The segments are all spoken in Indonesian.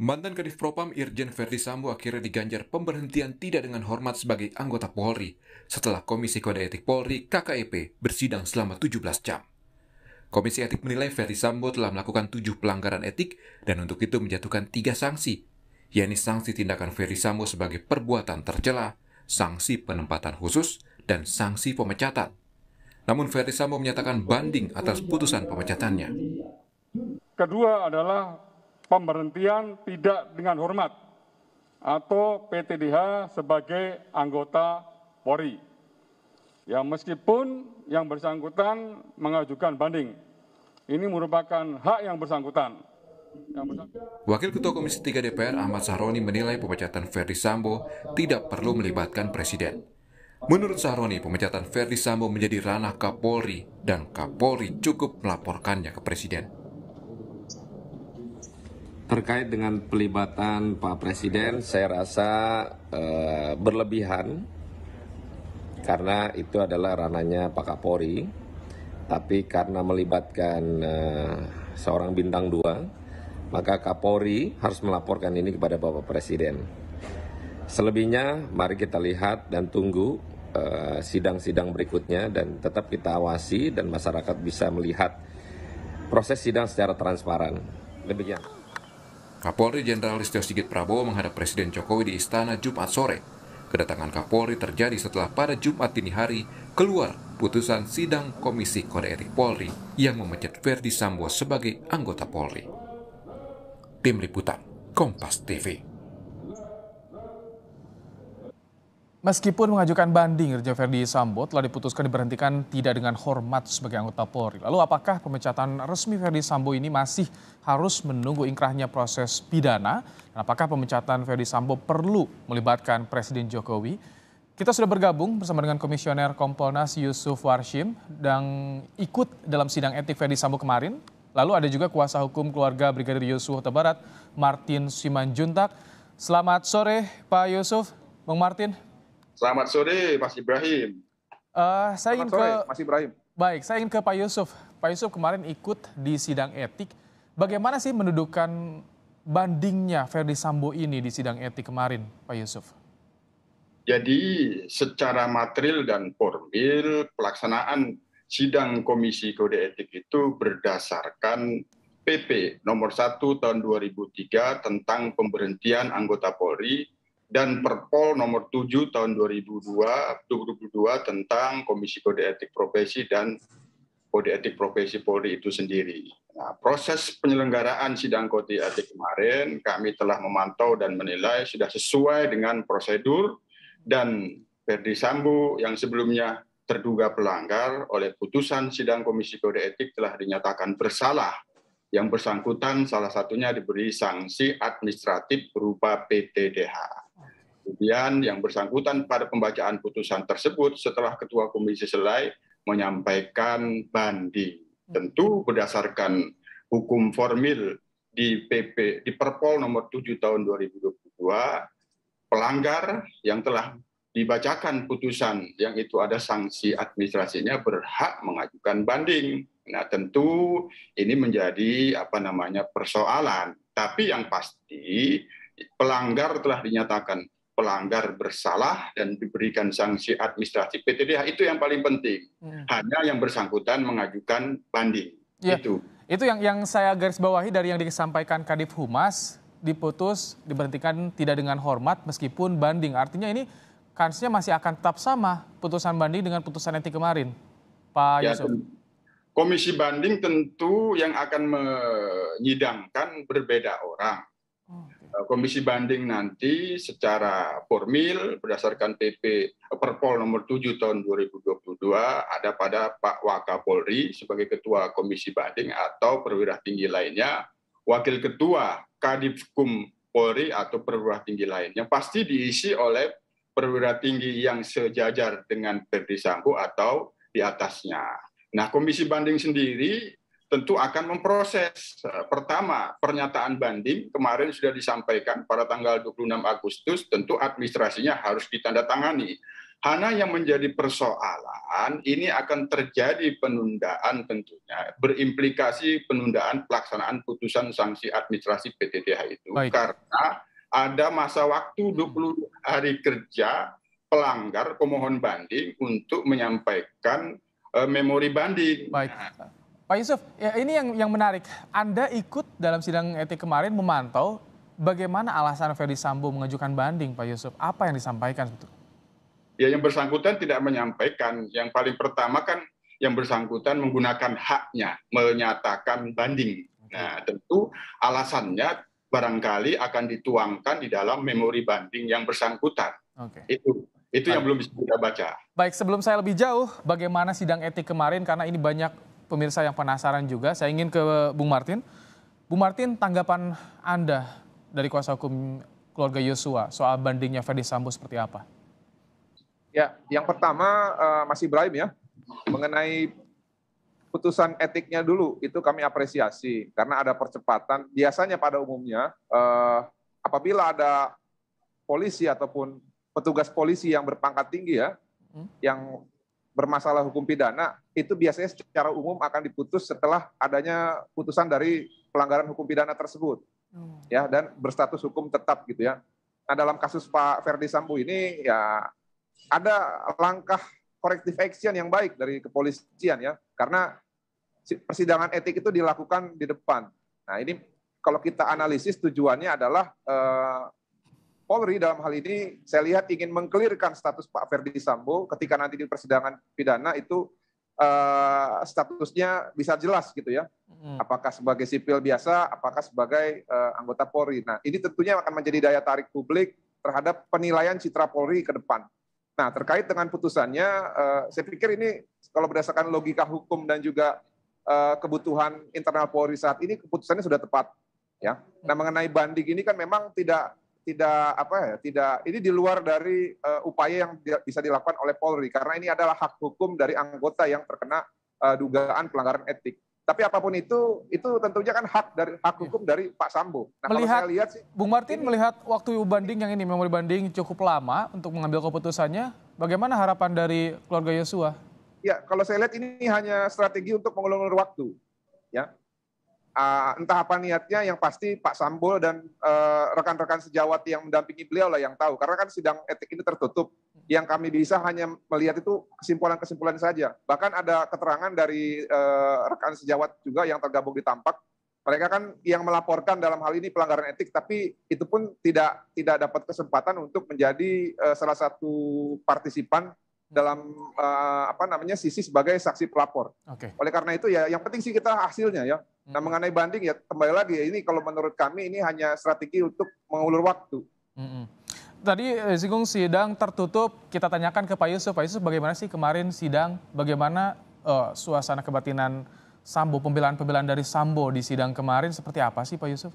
Mantan Kadif Propam Irjen Verdi Sambo akhirnya diganjar pemberhentian tidak dengan hormat sebagai anggota Polri setelah Komisi Kode Etik Polri KKEP bersidang selama 17 jam. Komisi Etik menilai Verdi Sambo telah melakukan tujuh pelanggaran etik dan untuk itu menjatuhkan tiga sanksi, yakni sanksi tindakan Verdi Sambo sebagai perbuatan tercela, sanksi penempatan khusus, dan sanksi pemecatan. Namun Verdi Sambo menyatakan banding atas putusan pemecatannya. Kedua adalah pemberhentian tidak dengan hormat atau PTDH sebagai anggota Polri. Ya meskipun yang bersangkutan mengajukan banding. Ini merupakan hak yang bersangkutan. Wakil Ketua Komisi 3 DPR Ahmad Sahroni menilai pemecatan Ferdi Sambo tidak perlu melibatkan Presiden. Menurut Sahroni, pemecatan Ferdi Sambo menjadi ranah Kapolri dan Kapolri cukup melaporkannya ke Presiden. Terkait dengan pelibatan Pak Presiden, saya rasa eh, berlebihan karena itu adalah ranahnya Pak Kapolri. Tapi karena melibatkan eh, seorang bintang dua, maka Kapolri harus melaporkan ini kepada Bapak Presiden. Selebihnya, mari kita lihat dan tunggu eh, sidang-sidang eh, sidang -sidang berikutnya dan tetap kita awasi dan masyarakat bisa melihat proses sidang secara transparan. Demikian. Kapolri Jenderal Listio Sigit Prabowo menghadap Presiden Jokowi di istana Jumat sore. Kedatangan Kapolri terjadi setelah pada Jumat dini hari keluar putusan sidang Komisi Kode Etik Polri yang memecat Verdi Sambo sebagai anggota Polri. Tim Liputan Kompas TV Meskipun mengajukan banding, Irjen Verdi Sambo telah diputuskan diberhentikan tidak dengan hormat sebagai anggota Polri. Lalu apakah pemecatan resmi Verdi Sambo ini masih harus menunggu ingkrahnya proses pidana? Dan apakah pemecatan Verdi Sambo perlu melibatkan Presiden Jokowi? Kita sudah bergabung bersama dengan Komisioner Kompolnas Yusuf Warshim dan ikut dalam sidang etik Verdi Sambo kemarin. Lalu ada juga kuasa hukum keluarga Brigadir Yusuf Tebarat, Barat, Martin Simanjuntak. Selamat sore Pak Yusuf, Bang Martin. Selamat sore, Mas Ibrahim. Uh, saya Selamat sore, ke... Mas Ibrahim. Baik, saya ingin ke Pak Yusuf. Pak Yusuf kemarin ikut di sidang etik. Bagaimana sih mendudukan bandingnya Ferdi Sambo ini di sidang etik kemarin, Pak Yusuf? Jadi secara material dan formil pelaksanaan sidang Komisi Kode Etik itu berdasarkan PP nomor 1 tahun 2003 tentang pemberhentian anggota Polri dan Perpol nomor 7 tahun 2002, 2022 tentang Komisi Kode Etik Profesi dan Kode Etik Profesi Polri itu sendiri. Nah, proses penyelenggaraan sidang kode etik kemarin kami telah memantau dan menilai sudah sesuai dengan prosedur dan Ferdi Sambu yang sebelumnya terduga pelanggar oleh putusan sidang Komisi Kode Etik telah dinyatakan bersalah yang bersangkutan salah satunya diberi sanksi administratif berupa PTDH. Kemudian yang bersangkutan pada pembacaan putusan tersebut setelah Ketua Komisi Selai menyampaikan banding. Tentu berdasarkan hukum formil di PP di Perpol nomor 7 tahun 2022 pelanggar yang telah dibacakan putusan yang itu ada sanksi administrasinya berhak mengajukan banding. Nah, tentu ini menjadi apa namanya persoalan. Tapi yang pasti pelanggar telah dinyatakan pelanggar bersalah dan diberikan sanksi administrasi. PTDH itu yang paling penting. Ya. Hanya yang bersangkutan mengajukan banding. Ya. Itu. Itu yang yang saya garis bawahi dari yang disampaikan Kadif Humas diputus diberhentikan tidak dengan hormat meskipun banding. Artinya ini kansnya masih akan tetap sama putusan banding dengan putusan etik kemarin. Pak ya, Yusuf. Komisi banding tentu yang akan menyidangkan berbeda orang. Hmm. Eh, komisi banding nanti secara formil berdasarkan PP eh, Perpol nomor 7 tahun 2022 ada pada Pak Wakapolri sebagai ketua komisi banding atau perwira tinggi lainnya, wakil ketua Kadifkum Polri atau perwira tinggi lainnya pasti diisi oleh perwira tinggi yang sejajar dengan Ferdi Sambo atau di atasnya. Nah, komisi banding sendiri tentu akan memproses. Eh, pertama, pernyataan banding kemarin sudah disampaikan pada tanggal 26 Agustus, tentu administrasinya harus ditandatangani. Hanya yang menjadi persoalan ini akan terjadi penundaan tentunya berimplikasi penundaan pelaksanaan putusan sanksi administrasi PTTH itu Baik. karena ada masa waktu 20 hari kerja pelanggar pemohon banding untuk menyampaikan eh, memori banding. Baik. Nah, Pak Yusuf, ya ini yang yang menarik. Anda ikut dalam sidang etik kemarin memantau bagaimana alasan Ferdi Sambo mengajukan banding, Pak Yusuf? Apa yang disampaikan betul? Ya, yang bersangkutan tidak menyampaikan. Yang paling pertama kan yang bersangkutan menggunakan haknya menyatakan banding. Nah, tentu alasannya barangkali akan dituangkan di dalam memori banding yang bersangkutan. Okay. Itu itu Baik. yang belum bisa kita baca. Baik, sebelum saya lebih jauh, bagaimana sidang etik kemarin karena ini banyak pemirsa yang penasaran juga, saya ingin ke Bung Martin. Bung Martin, tanggapan Anda dari kuasa hukum keluarga Yosua soal bandingnya Ferdi Sambo seperti apa? Ya, yang pertama uh, eh, masih Ibrahim ya, mengenai putusan etiknya dulu itu kami apresiasi karena ada percepatan. Biasanya pada umumnya uh, apabila ada polisi ataupun petugas polisi yang berpangkat tinggi ya, hmm. yang bermasalah hukum pidana itu biasanya secara umum akan diputus setelah adanya putusan dari pelanggaran hukum pidana tersebut. Oh. Ya, dan berstatus hukum tetap gitu ya. Nah, dalam kasus Pak Ferdi Sambo ini ya ada langkah korektif action yang baik dari kepolisian ya. Karena persidangan etik itu dilakukan di depan. Nah, ini kalau kita analisis tujuannya adalah eh, Polri dalam hal ini saya lihat ingin mengklirkan status Pak Ferdi Sambo ketika nanti di persidangan pidana itu uh, statusnya bisa jelas gitu ya. Hmm. Apakah sebagai sipil biasa, apakah sebagai uh, anggota Polri. Nah, ini tentunya akan menjadi daya tarik publik terhadap penilaian citra Polri ke depan. Nah, terkait dengan putusannya, uh, saya pikir ini kalau berdasarkan logika hukum dan juga uh, kebutuhan internal Polri saat ini keputusannya sudah tepat ya. Nah, mengenai banding ini kan memang tidak tidak apa ya tidak ini di luar dari uh, upaya yang di, bisa dilakukan oleh Polri karena ini adalah hak hukum dari anggota yang terkena uh, dugaan pelanggaran etik. Tapi apapun itu itu tentunya kan hak dari hak iya. hukum dari Pak Sambo. Nah, melihat, saya lihat sih Bung Martin ini, melihat waktu banding yang ini memori banding cukup lama untuk mengambil keputusannya. Bagaimana harapan dari keluarga Yosua? Ya, kalau saya lihat ini hanya strategi untuk mengulur waktu uh, entah apa niatnya yang pasti Pak Sambo dan rekan eh, rekan-rekan sejawat yang mendampingi beliau lah yang tahu karena kan sidang etik ini tertutup yang kami bisa hanya melihat itu kesimpulan-kesimpulan saja bahkan ada keterangan dari uh, rekan sejawat juga yang tergabung di Tampak mereka kan yang melaporkan dalam hal ini pelanggaran etik tapi itu pun tidak tidak dapat kesempatan untuk menjadi uh, salah satu partisipan dalam uh, apa namanya sisi sebagai saksi pelapor. Okay. Oleh karena itu ya yang penting sih kita hasilnya ya. Nah, hmm. Nah mengenai banding ya kembali lagi ya ini kalau menurut kami ini hanya strategi untuk mengulur waktu. Hmm. Tadi singgung eh, sidang tertutup kita tanyakan ke Pak Yusuf. Pak Yusuf bagaimana sih kemarin sidang bagaimana uh, suasana kebatinan Sambo pembelaan-pembelaan dari Sambo di sidang kemarin seperti apa sih Pak Yusuf?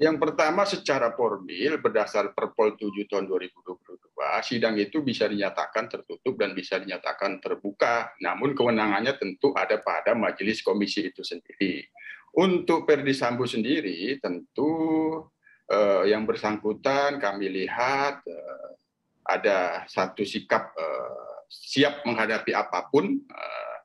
Yang pertama secara formil berdasar Perpol 7 tahun 2020 bahwa sidang itu bisa dinyatakan tertutup dan bisa dinyatakan terbuka, namun kewenangannya tentu ada pada majelis komisi itu sendiri. Untuk Perdi Sambo sendiri, tentu eh, yang bersangkutan kami lihat eh, ada satu sikap eh, siap menghadapi apapun, eh,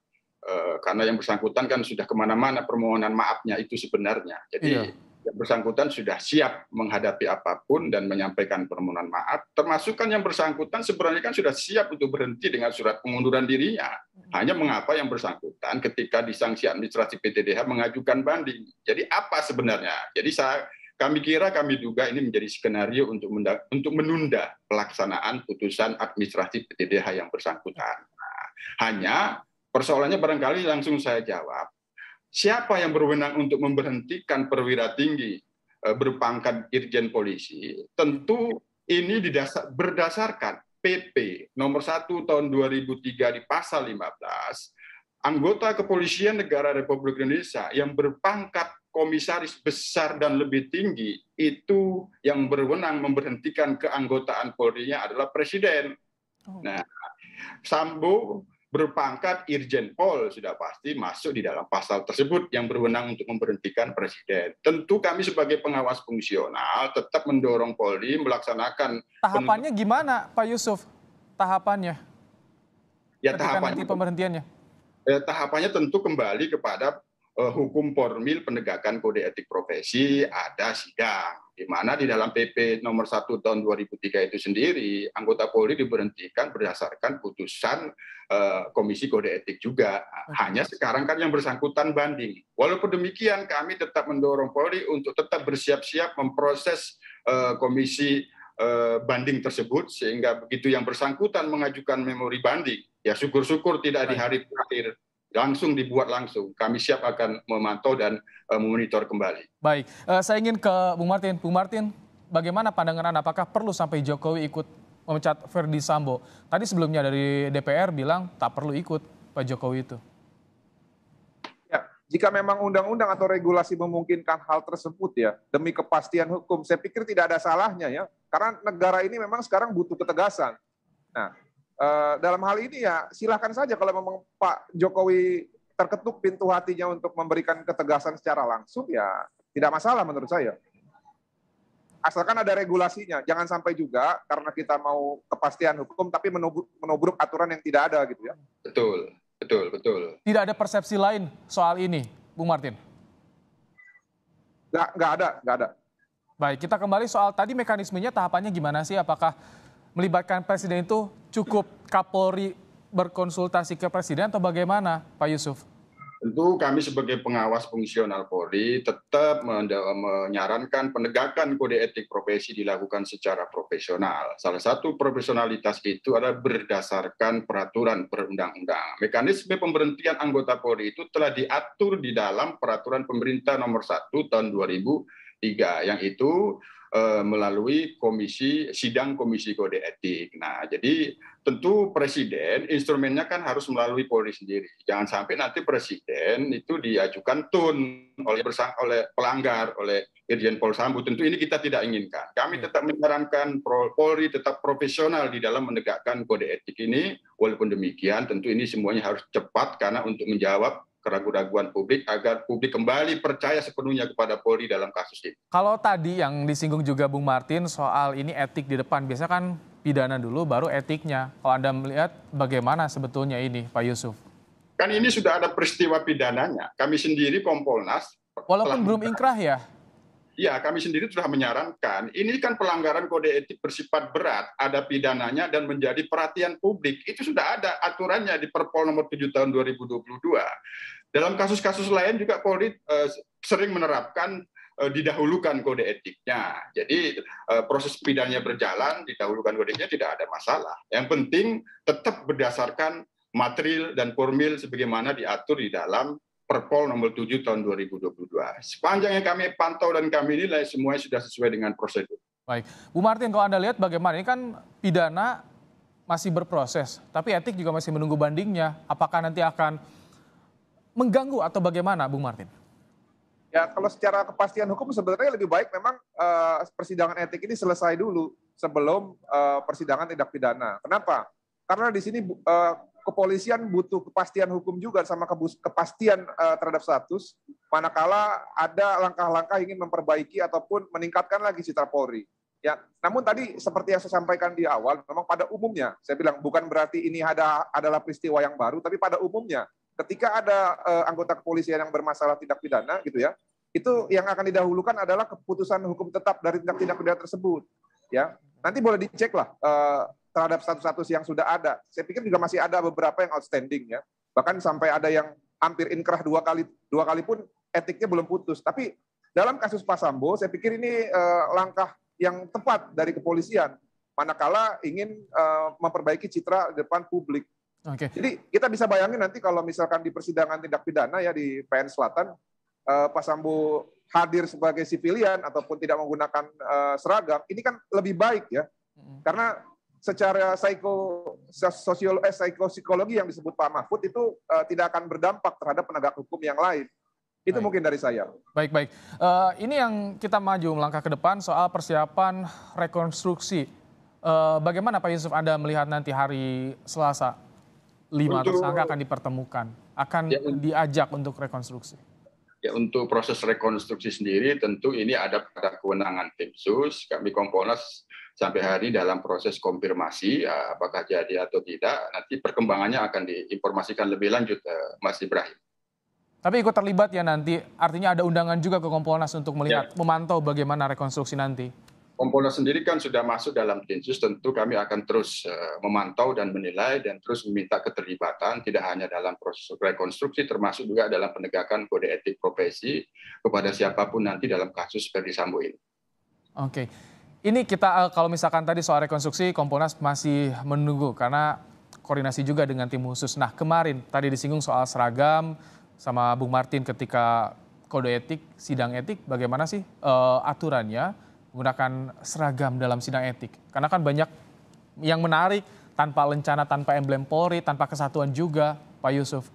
eh karena yang bersangkutan kan sudah kemana-mana permohonan maafnya itu sebenarnya. Jadi. Iya yang bersangkutan sudah siap menghadapi apapun dan menyampaikan permohonan maaf, termasuk kan yang bersangkutan sebenarnya kan sudah siap untuk berhenti dengan surat pengunduran dirinya. Hmm. Hanya mengapa yang bersangkutan ketika disanksi administrasi PTDH mengajukan banding. Jadi apa sebenarnya? Jadi saya kami kira kami duga ini menjadi skenario untuk untuk menunda pelaksanaan putusan administrasi PTDH yang bersangkutan. Nah, hanya persoalannya barangkali langsung saya jawab siapa yang berwenang untuk memberhentikan perwira tinggi eh, berpangkat irjen polisi, tentu ini didasar, berdasarkan PP nomor 1 tahun 2003 di pasal 15, anggota kepolisian negara Republik Indonesia yang berpangkat komisaris besar dan lebih tinggi itu yang berwenang memberhentikan keanggotaan Polri-nya adalah presiden. Oh. Nah, Sambo berpangkat Irjen Pol sudah pasti masuk di dalam pasal tersebut yang berwenang untuk memberhentikan presiden. Tentu kami sebagai pengawas fungsional tetap mendorong Polri melaksanakan tahapannya gimana Pak Yusuf? Tahapannya? Ya tahapannya pemberhentiannya. Eh, tahapannya tentu kembali kepada Eh, hukum formil penegakan kode etik profesi ada sidang di mana di dalam PP nomor 1 tahun 2003 itu sendiri anggota Polri diberhentikan berdasarkan putusan uh, Komisi Kode Etik juga hanya sekarang kan yang bersangkutan banding walaupun demikian kami tetap mendorong Polri untuk tetap bersiap-siap memproses uh, Komisi uh, banding tersebut sehingga begitu yang bersangkutan mengajukan memori banding ya syukur-syukur tidak di hari terakhir langsung dibuat langsung. Kami siap akan memantau dan uh, memonitor kembali. Baik, uh, saya ingin ke Bung Martin. Bung Martin, bagaimana pandangan Anda? Apakah perlu sampai Jokowi ikut memecat Verdi Sambo? Tadi sebelumnya dari DPR bilang tak perlu ikut Pak Jokowi itu. Ya, jika memang undang-undang atau regulasi memungkinkan hal tersebut ya, demi kepastian hukum, saya pikir tidak ada salahnya ya. Karena negara ini memang sekarang butuh ketegasan. Nah, Eh, dalam hal ini ya silahkan saja kalau memang Pak Jokowi terketuk pintu hatinya untuk memberikan ketegasan secara langsung ya tidak masalah menurut saya. Asalkan ada regulasinya, jangan sampai juga karena kita mau kepastian hukum tapi menubruk, aturan yang tidak ada gitu ya. Betul, betul, betul. Tidak ada persepsi lain soal ini, Bung Martin. Nggak, nggak ada, nggak ada. Baik, kita kembali soal tadi mekanismenya tahapannya gimana sih? Apakah melibatkan presiden itu cukup Kapolri berkonsultasi ke presiden atau bagaimana, Pak Yusuf? Tentu kami sebagai pengawas fungsional Polri tetap menyarankan penegakan kode etik profesi dilakukan secara profesional. Salah satu profesionalitas itu adalah berdasarkan peraturan perundang-undang. Mekanisme pemberhentian anggota Polri itu telah diatur di dalam peraturan pemerintah nomor 1 tahun 2003 yang itu Eh, melalui komisi sidang komisi kode etik. Nah, jadi tentu presiden instrumennya kan harus melalui Polri sendiri. Jangan sampai nanti presiden itu diajukan tun oleh bersang, oleh pelanggar oleh Irjen Pol Sambu. Tentu ini kita tidak inginkan. Kami ya. tetap menyarankan Polri tetap profesional di dalam menegakkan kode etik ini. Walaupun demikian, tentu ini semuanya harus cepat karena untuk menjawab keraguan-keraguan publik agar publik kembali percaya sepenuhnya kepada Polri dalam kasus ini. Kalau tadi yang disinggung juga Bung Martin soal ini etik di depan, biasanya kan pidana dulu baru etiknya. Kalau Anda melihat bagaimana sebetulnya ini Pak Yusuf? Kan ini sudah ada peristiwa pidananya. Kami sendiri Kompolnas. Walaupun belum inkrah ya? Ya, kami sendiri sudah menyarankan, ini kan pelanggaran kode etik bersifat berat, ada pidananya dan menjadi perhatian publik. Itu sudah ada aturannya di Perpol nomor 7 tahun 2022. Dalam kasus-kasus lain juga Polri eh, sering menerapkan eh, didahulukan kode etiknya. Jadi eh, proses pidananya berjalan, didahulukan kode etiknya tidak ada masalah. Yang penting tetap berdasarkan material dan formil sebagaimana diatur di dalam Perpol nomor 7 tahun 2022. Sepanjang yang kami pantau dan kami nilai semuanya sudah sesuai dengan prosedur. Baik, Bu Martin kalau Anda lihat bagaimana ini kan pidana masih berproses, tapi etik juga masih menunggu bandingnya. Apakah nanti akan mengganggu atau bagaimana, Bung Martin? Ya, kalau secara kepastian hukum sebenarnya lebih baik memang uh, persidangan etik ini selesai dulu sebelum uh, persidangan tindak pidana. Kenapa? Karena di sini uh, kepolisian butuh kepastian hukum juga sama kepastian uh, terhadap status, manakala ada langkah-langkah ingin memperbaiki ataupun meningkatkan lagi citra Polri. Ya, namun tadi seperti yang saya sampaikan di awal, memang pada umumnya saya bilang bukan berarti ini ada adalah peristiwa yang baru, tapi pada umumnya ketika ada uh, anggota kepolisian yang bermasalah tindak pidana gitu ya, itu yang akan didahulukan adalah keputusan hukum tetap dari tindak pidana tersebut. Ya, nanti boleh dicek lah uh, eh, terhadap status-status yang sudah ada. Saya pikir juga masih ada beberapa yang outstanding ya. Bahkan sampai ada yang hampir inkrah dua kali dua kali pun etiknya belum putus. Tapi dalam kasus Pak Sambo, saya pikir ini eh, langkah yang tepat dari kepolisian. Manakala ingin eh, memperbaiki citra depan publik. Okay. Jadi kita bisa bayangin nanti kalau misalkan di persidangan tindak pidana ya di PN Selatan, eh, Pak Sambo hadir sebagai sipilian ataupun tidak menggunakan uh, seragam, ini kan lebih baik ya. Karena secara psiko sosial eh, psikologi yang disebut Pak Mahfud itu uh, tidak akan berdampak terhadap penegak hukum yang lain. Itu baik. mungkin dari saya. Baik, baik. Uh, ini yang kita maju melangkah ke depan soal persiapan rekonstruksi. Uh, bagaimana Pak Yusuf Anda melihat nanti hari Selasa lima untuk, tersangka akan dipertemukan, akan ya, diajak untuk rekonstruksi? Ya, untuk proses rekonstruksi sendiri tentu ini ada pada kewenangan tim sus. Kami Kompolnas sampai hari dalam proses konfirmasi eh, apakah jadi atau tidak. Nanti perkembangannya akan diinformasikan lebih lanjut eh, Mas Ibrahim. Tapi ikut terlibat ya nanti, artinya ada undangan juga ke Kompolnas untuk melihat, ya. memantau bagaimana rekonstruksi nanti. Kompolnas sendiri kan sudah masuk dalam densus, tentu kami akan terus eh, memantau dan menilai dan terus meminta keterlibatan tidak hanya dalam proses rekonstruksi, termasuk juga dalam penegakan kode etik profesi kepada siapapun nanti dalam kasus Ferdi Sambo ini. Oke. Okay. Ini kita eh, kalau misalkan tadi soal rekonstruksi Komponas masih menunggu karena koordinasi juga dengan tim khusus. Nah kemarin tadi disinggung soal seragam sama Bung Martin ketika kode etik sidang etik bagaimana sih uh, aturannya menggunakan seragam dalam sidang etik? Karena kan banyak yang menarik tanpa lencana, tanpa emblem Polri, tanpa kesatuan juga, Pak Yusuf.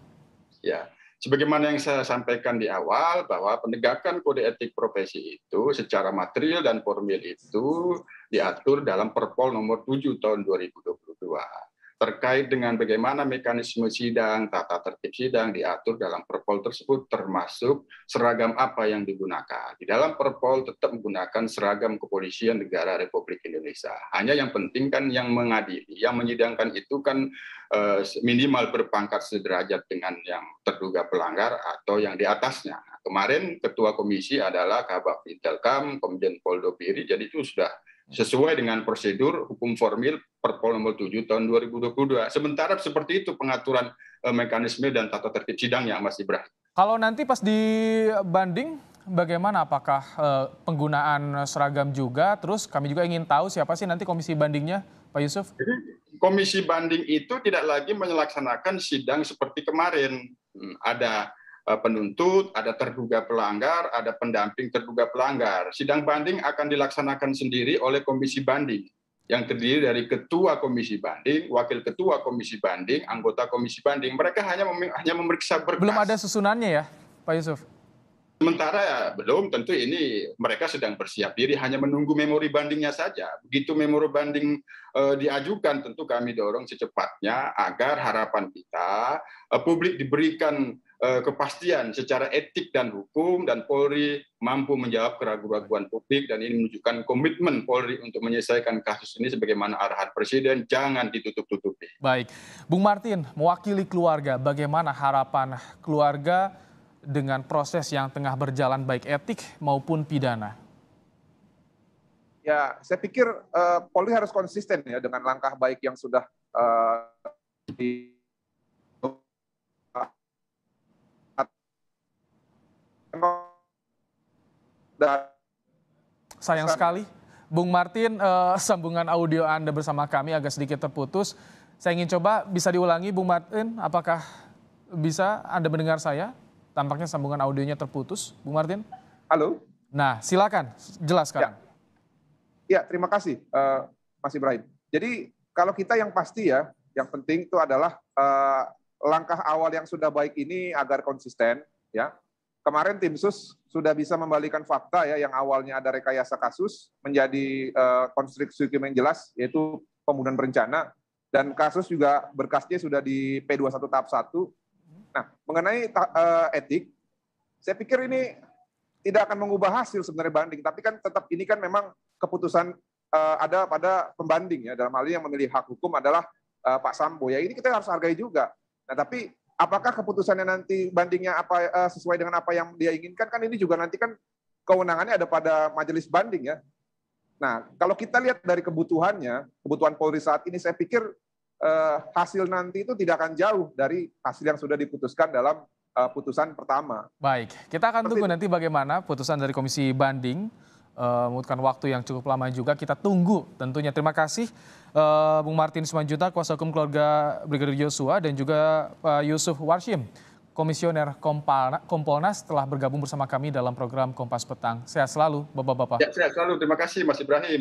Ya, Sebagaimana yang saya sampaikan di awal bahwa penegakan kode etik profesi itu secara material dan formil itu diatur dalam Perpol nomor 7 tahun 2022 terkait dengan bagaimana mekanisme sidang, tata tertib sidang diatur dalam perpol tersebut termasuk seragam apa yang digunakan. Di dalam perpol tetap menggunakan seragam kepolisian negara Republik Indonesia. Hanya yang penting kan yang mengadili, yang menyidangkan itu kan eh, minimal berpangkat sederajat dengan yang terduga pelanggar atau yang di atasnya. Kemarin ketua komisi adalah Kabak Intelkam, kemudian Poldo Piri, jadi itu sudah sesuai dengan prosedur hukum formil Perpol nomor 7 tahun 2022. Sementara seperti itu pengaturan eh, mekanisme dan tata tertib yang masih Ibrahim. Kalau nanti pas dibanding bagaimana apakah eh, penggunaan seragam juga terus kami juga ingin tahu siapa sih nanti komisi bandingnya Pak Yusuf? Jadi, komisi banding itu tidak lagi melaksanakan sidang seperti kemarin. Hmm, ada Eh, penuntut, ada terduga pelanggar, ada pendamping terduga pelanggar. Sidang banding akan dilaksanakan sendiri oleh komisi banding yang terdiri dari ketua komisi banding, wakil ketua komisi banding, anggota komisi banding. Mereka hanya mem hanya memeriksa berkas. Belum ada susunannya ya, Pak Yusuf. Sementara ya belum, tentu ini mereka sedang bersiap diri hanya menunggu memori bandingnya saja. Begitu memori banding e, diajukan, tentu kami dorong secepatnya agar harapan kita e, publik diberikan Eh, kepastian secara etik dan hukum dan Polri mampu menjawab keraguan-keraguan publik dan ini menunjukkan komitmen Polri untuk menyelesaikan kasus ini sebagaimana arahan Presiden jangan ditutup-tutupi. Baik, Bung Martin mewakili keluarga, bagaimana harapan keluarga dengan proses yang tengah berjalan baik etik maupun pidana? Ya, saya pikir uh, Polri harus konsisten ya dengan langkah baik yang sudah uh, di Sayang sekali, Bung Martin, eh, sambungan audio Anda bersama kami agak sedikit terputus. Saya ingin coba bisa diulangi, Bung Martin, apakah bisa Anda mendengar saya? Tampaknya sambungan audionya terputus, Bung Martin. Halo. Nah, silakan jelaskan. Ya, ya terima kasih, uh, Mas Ibrahim. Jadi kalau kita yang pasti ya, yang penting itu adalah uh, langkah awal yang sudah baik ini agar konsisten, ya kemarin tim sus sudah bisa membalikan fakta ya yang awalnya ada rekayasa kasus menjadi uh, konstruksi hukum yang jelas yaitu pembunuhan berencana dan kasus juga berkasnya sudah di P21 tahap 1. Nah, mengenai uh, etik, saya pikir ini tidak akan mengubah hasil sebenarnya banding, tapi kan tetap ini kan memang keputusan uh, ada pada pembanding ya dalam hal ini yang memilih hak hukum adalah uh, Pak Sambo ya. Ini kita harus hargai juga. Nah, tapi apakah keputusannya nanti bandingnya apa uh, sesuai dengan apa yang dia inginkan kan ini juga nanti kan kewenangannya ada pada majelis banding ya. Nah, kalau kita lihat dari kebutuhannya, kebutuhan Polri saat ini saya pikir uh, hasil nanti itu tidak akan jauh dari hasil yang sudah diputuskan dalam uh, putusan pertama. Baik, kita akan Seperti tunggu nanti bagaimana putusan dari Komisi Banding membutuhkan waktu yang cukup lama juga. Kita tunggu tentunya. Terima kasih uh, Bung Martin Simanjuta, kuasa hukum keluarga Brigadir Yosua dan juga Pak uh, eh, Yusuf Warshim, komisioner Kompolnas telah bergabung bersama kami dalam program Kompas Petang. Sehat selalu, Bapak-Bapak. Ya, sehat selalu. Terima kasih Mas Ibrahim.